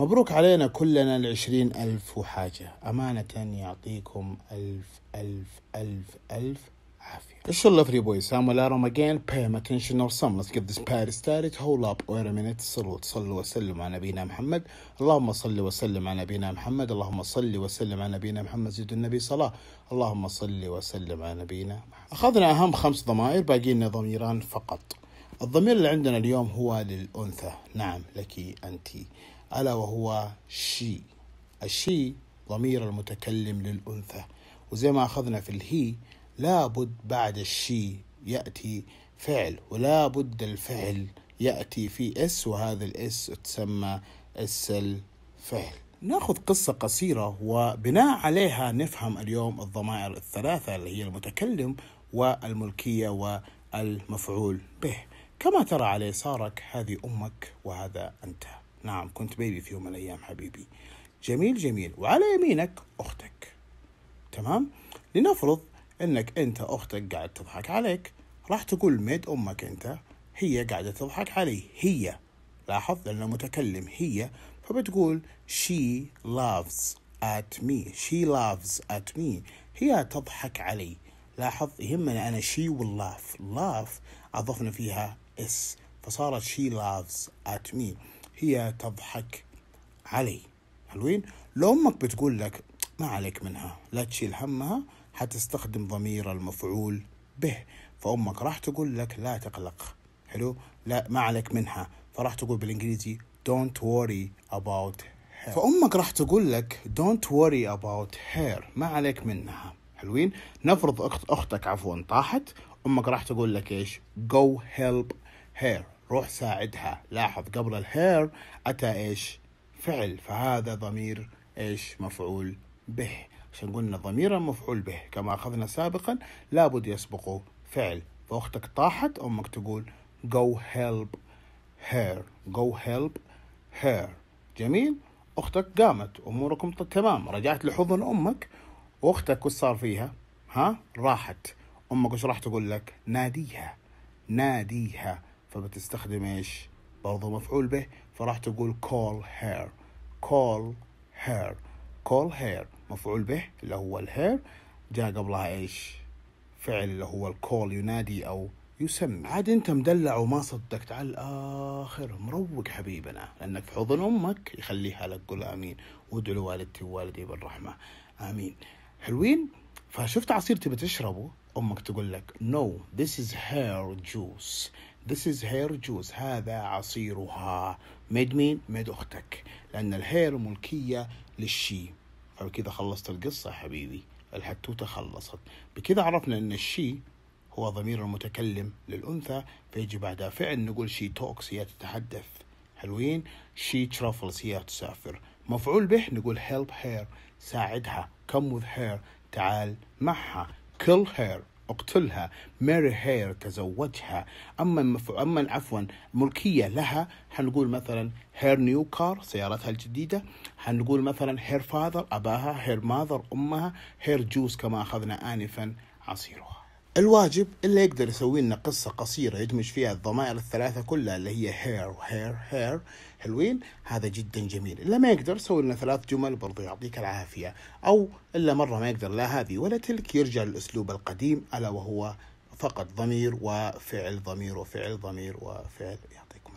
مبروك علينا كلنا العشرين ألف وحاجة أمانة يعطيكم ألف ألف ألف ألف عافية إيش الله فري بوي سامو أروم again pay my attention or some let's get this party started hold up wait a minute صلوا صلوا وسلم على نبينا محمد اللهم صل وسلم على نبينا محمد اللهم صل وسلم على نبينا محمد زيد النبي صلاة اللهم صل وسلم على نبينا محمد أخذنا أهم خمس ضمائر باقي لنا ضميران فقط الضمير اللي عندنا اليوم هو للأنثى نعم لك أنتِ ألا وهو شي الشي ضمير المتكلم للأنثى وزي ما أخذنا في الهي لابد بعد الشي يأتي فعل ولا بد الفعل يأتي في اس وهذا الاس تسمى اس الفعل ناخذ قصة قصيرة وبناء عليها نفهم اليوم الضمائر الثلاثة اللي هي المتكلم والملكية والمفعول به كما ترى على يسارك هذه أمك وهذا أنت نعم كنت بيبي في يوم من الأيام حبيبي جميل جميل وعلى يمينك أختك تمام لنفرض أنك أنت أختك قاعد تضحك عليك راح تقول ميد أمك أنت هي قاعدة تضحك علي هي لاحظ لأنه متكلم هي فبتقول she laughs at me she laughs at me هي تضحك علي لاحظ يهمنا أنا she will laugh laugh أضفنا فيها اس فصارت she laughs at me هي تضحك علي حلوين لو امك بتقول لك ما عليك منها لا تشيل همها حتستخدم ضمير المفعول به فامك راح تقول لك لا تقلق حلو لا ما عليك منها فراح تقول بالانجليزي don't worry about her فامك راح تقول لك don't worry about her ما عليك منها حلوين نفرض اخت اختك عفوا طاحت امك راح تقول لك ايش go help her روح ساعدها لاحظ قبل الهير أتى إيش فعل فهذا ضمير إيش مفعول به عشان قلنا ضميرا مفعول به كما أخذنا سابقا لابد يسبقه فعل فأختك طاحت أمك تقول go help her go help her جميل أختك قامت أموركم تمام رجعت لحضن أمك وأختك وش صار فيها ها راحت أمك وش راح تقول لك ناديها ناديها فبتستخدم ايش برضه مفعول به فراح تقول call her call her call her مفعول به اللي هو الهير جاء قبلها ايش فعل اللي هو الكول ينادي او يسمى عاد انت مدلع وما صدقت على الاخر مروق حبيبنا لانك في حضن امك يخليها لك قول امين وادعوا لوالدتي ووالدي بالرحمه امين حلوين فشفت عصير تبي تشربه امك تقول لك نو ذيس از هير جوس This is her juice هذا عصيرها ميد مين ميد أختك لأن الهير ملكية للشي فبكذا خلصت القصة حبيبي الحتوتة خلصت بكذا عرفنا أن الشي هو ضمير المتكلم للأنثى فيجي بعدها فعل نقول شي توكس هي تتحدث حلوين شي ترافلز هي تسافر مفعول به نقول help her ساعدها come with her تعال معها kill her اقتلها ماري هير تزوجها أما مف... أما عفوا ملكية لها حنقول مثلا هير نيو كار سيارتها الجديدة حنقول مثلا هير فاذر أباها هير ماذر أمها هير جوز كما أخذنا آنفا عصيرها الواجب اللي يقدر يسوي لنا قصة قصيرة يدمج فيها الضمائر الثلاثة كلها اللي هي هير وهير هير حلوين هذا جدا جميل اللي ما يقدر يسوي لنا ثلاث جمل برضو يعطيك العافية أو إلا مرة ما يقدر لا هذه ولا تلك يرجع للأسلوب القديم ألا وهو فقط ضمير وفعل ضمير وفعل ضمير وفعل يعطيك